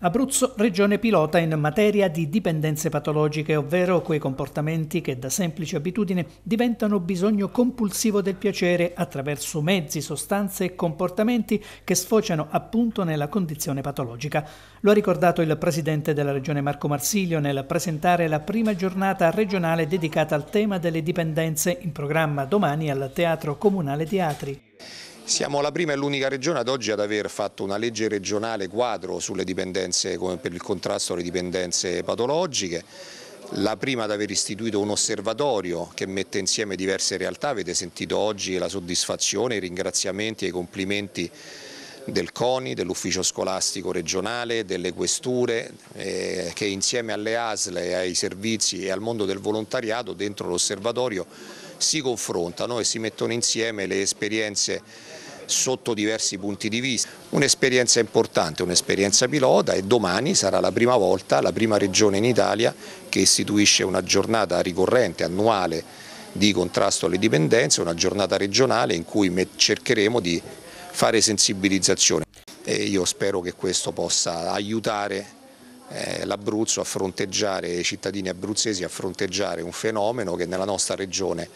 Abruzzo, regione pilota in materia di dipendenze patologiche, ovvero quei comportamenti che da semplice abitudine diventano bisogno compulsivo del piacere attraverso mezzi, sostanze e comportamenti che sfociano appunto nella condizione patologica. Lo ha ricordato il presidente della regione Marco Marsilio nel presentare la prima giornata regionale dedicata al tema delle dipendenze in programma domani al Teatro Comunale Teatri. Siamo la prima e l'unica regione ad oggi ad aver fatto una legge regionale quadro sulle dipendenze, per il contrasto alle dipendenze patologiche, la prima ad aver istituito un osservatorio che mette insieme diverse realtà, avete sentito oggi la soddisfazione, i ringraziamenti e i complimenti del CONI, dell'ufficio scolastico regionale, delle questure eh, che insieme alle ASL e ai servizi e al mondo del volontariato dentro l'osservatorio si confrontano e si mettono insieme le esperienze sotto diversi punti di vista. Un'esperienza importante, un'esperienza pilota e domani sarà la prima volta, la prima regione in Italia che istituisce una giornata ricorrente, annuale, di contrasto alle dipendenze, una giornata regionale in cui cercheremo di fare sensibilizzazione. E io spero che questo possa aiutare eh, l'Abruzzo a fronteggiare, i cittadini abruzzesi a fronteggiare un fenomeno che nella nostra regione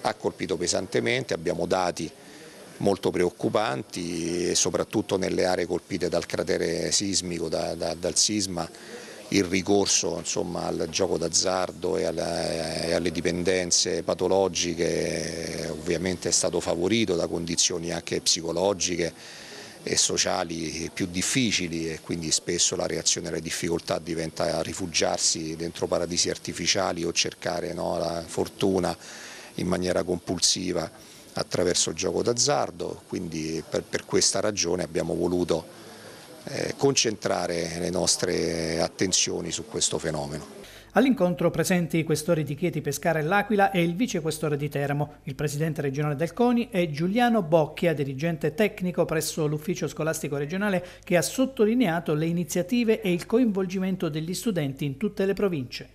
ha colpito pesantemente, abbiamo dati molto preoccupanti e soprattutto nelle aree colpite dal cratere sismico, da, da, dal sisma, il ricorso insomma, al gioco d'azzardo e, e, alle dipendenze patologiche ovviamente è stato favorito da condizioni anche psicologiche e sociali più difficili e quindi spesso la reazione alle difficoltà diventa rifugiarsi dentro paradisi artificiali o cercare no, la fortuna in maniera compulsiva attraverso il gioco d'azzardo, quindi per, per, questa ragione abbiamo voluto eh, concentrare le nostre attenzioni su questo fenomeno. All'incontro presenti i questori di Chieti, Pescara e L'Aquila e il vicequestore di Teramo, il presidente regionale del CONI e Giuliano Bocchia, dirigente tecnico presso l'ufficio scolastico regionale, che ha sottolineato le iniziative e il coinvolgimento degli studenti in tutte le province.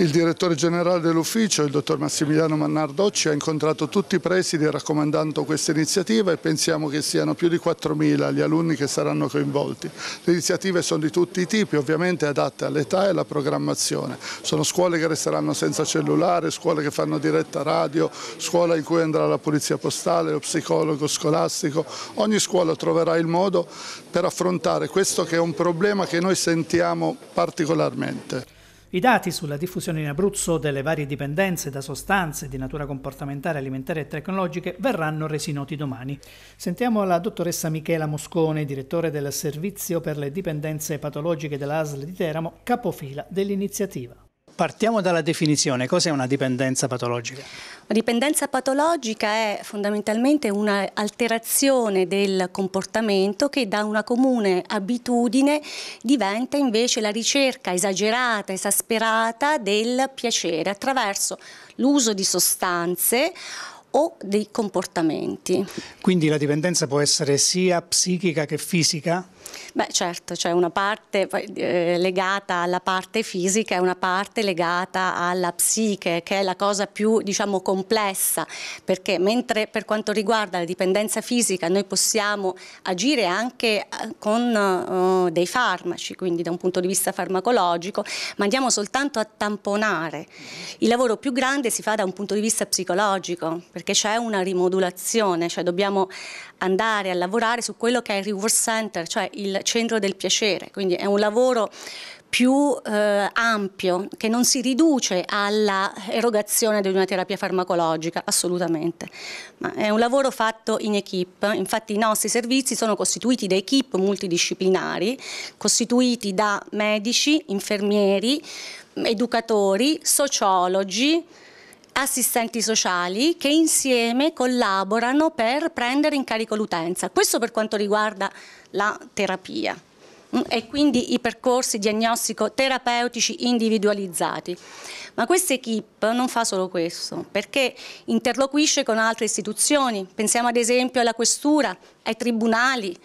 Il direttore generale dell'ufficio, il dottor Massimiliano Mannardocci, ha incontrato tutti i presidi raccomandando questa iniziativa e pensiamo che siano più di 4.000 gli alunni che saranno coinvolti. Le iniziative sono di tutti i tipi, ovviamente adatte all'età e alla programmazione. Sono scuole che resteranno senza cellulare, scuole che fanno diretta radio, scuola in cui andrà la polizia postale, lo psicologo scolastico. Ogni scuola troverà il modo per affrontare questo che è un problema che noi sentiamo particolarmente. I dati sulla diffusione in Abruzzo delle varie dipendenze da sostanze di natura comportamentale, alimentare e tecnologiche verranno resi noti domani. Sentiamo la dottoressa Michela Moscone, direttore del Servizio per le dipendenze patologiche dell'ASL di Teramo, capofila dell'iniziativa. Partiamo dalla definizione, cos'è una dipendenza patologica? La dipendenza patologica è fondamentalmente un'alterazione del comportamento che da una comune abitudine diventa invece la ricerca esagerata, esasperata del piacere attraverso l'uso di sostanze o dei comportamenti. Quindi la dipendenza può essere sia psichica che fisica? Beh certo, c'è cioè una parte eh, legata alla parte fisica e una parte legata alla psiche, che è la cosa più diciamo, complessa, perché mentre per quanto riguarda la dipendenza fisica noi possiamo agire anche eh, con eh, dei farmaci, quindi da un punto di vista farmacologico, ma andiamo soltanto a tamponare. Il lavoro più grande si fa da un punto di vista psicologico, perché c'è una rimodulazione, cioè dobbiamo andare a lavorare su quello che è il reverse center, cioè il centro del piacere, quindi è un lavoro più eh, ampio, che non si riduce alla erogazione di una terapia farmacologica, assolutamente, ma è un lavoro fatto in equip, infatti i nostri servizi sono costituiti da equip multidisciplinari, costituiti da medici, infermieri, educatori, sociologi, assistenti sociali che insieme collaborano per prendere in carico l'utenza. Questo per quanto riguarda la terapia mm, e quindi i percorsi diagnostico-terapeutici individualizzati. Ma questa equip non fa solo questo, perché interloquisce con altre istituzioni, pensiamo ad esempio alla questura, ai tribunali,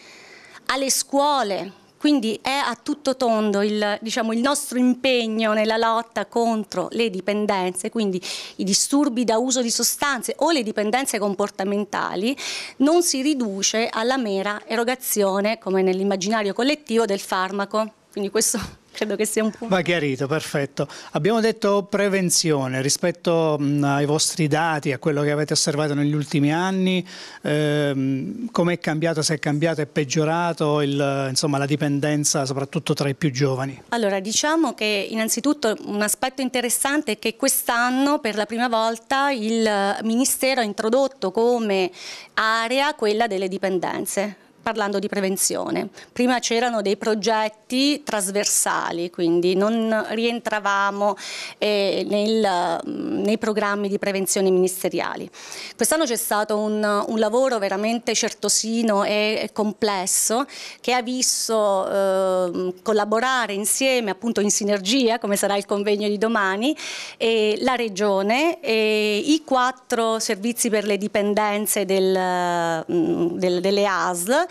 alle scuole, quindi è a tutto tondo il, diciamo, il nostro impegno nella lotta contro le dipendenze, quindi i disturbi da uso di sostanze o le dipendenze comportamentali, non si riduce alla mera erogazione, come nell'immaginario collettivo, del farmaco. Quindi questo credo che sia un punto. Va chiarito, perfetto. Abbiamo detto prevenzione rispetto mm, ai vostri dati, a quello che avete osservato negli ultimi anni, ehm, come è cambiato, se è cambiato, è peggiorato il, insomma, la dipendenza soprattutto tra i più giovani? Allora, diciamo che innanzitutto un aspetto interessante è che quest'anno per la prima volta il Ministero ha introdotto come area quella delle dipendenze parlando di prevenzione. Prima c'erano dei progetti trasversali, quindi non rientravamo eh, nel, mm, nei programmi di prevenzione ministeriali. Quest'anno c'è stato un, un, lavoro veramente certosino e, complesso che ha visto eh, collaborare insieme, appunto in sinergia, come sarà il convegno di domani, eh, la Regione e i quattro servizi per le dipendenze del, mm, del, delle ASL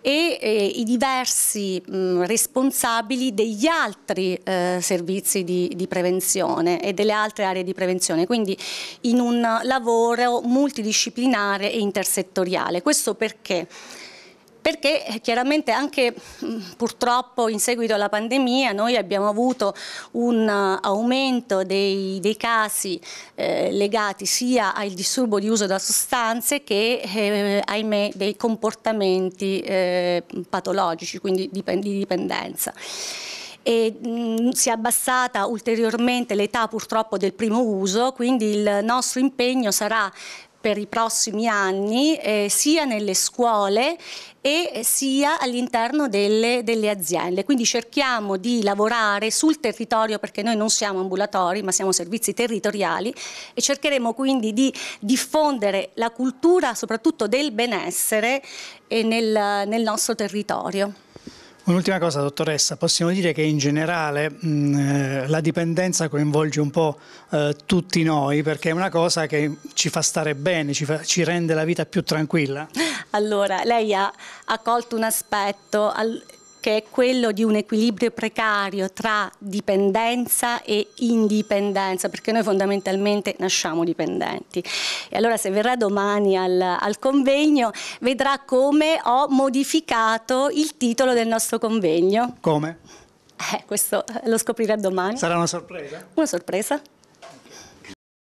e eh, i diversi mh, responsabili degli altri eh, servizi di, di, prevenzione e delle altre aree di prevenzione, quindi in un lavoro multidisciplinare e intersettoriale. Questo perché? perché eh, chiaramente anche mm, purtroppo in seguito alla pandemia noi abbiamo avuto un eh, aumento dei, dei casi eh, legati sia al disturbo di uso da sostanze che eh, ahimè dei comportamenti eh, patologici, quindi di, dipendenza. E, mh, mm, si è abbassata ulteriormente l'età purtroppo del primo uso, quindi il nostro impegno sarà per i prossimi anni eh, sia nelle scuole e sia all'interno delle, delle, aziende. Quindi cerchiamo di lavorare sul territorio perché noi non siamo ambulatori ma siamo servizi territoriali e cercheremo quindi di diffondere la cultura soprattutto del benessere eh, nel, nel nostro territorio. Un'ultima cosa, dottoressa, possiamo dire che in generale mh, eh, la dipendenza coinvolge un po' eh, tutti noi perché è una cosa che ci fa stare bene, ci, fa, ci rende la vita più tranquilla? Allora, lei ha, ha colto un aspetto... Al che è quello di un equilibrio precario tra dipendenza e indipendenza, perché noi fondamentalmente nasciamo dipendenti. E allora se verrà domani al, al convegno vedrà come ho modificato il titolo del nostro convegno. Come? Eh, questo lo scoprirà domani. Sarà una sorpresa? Una sorpresa.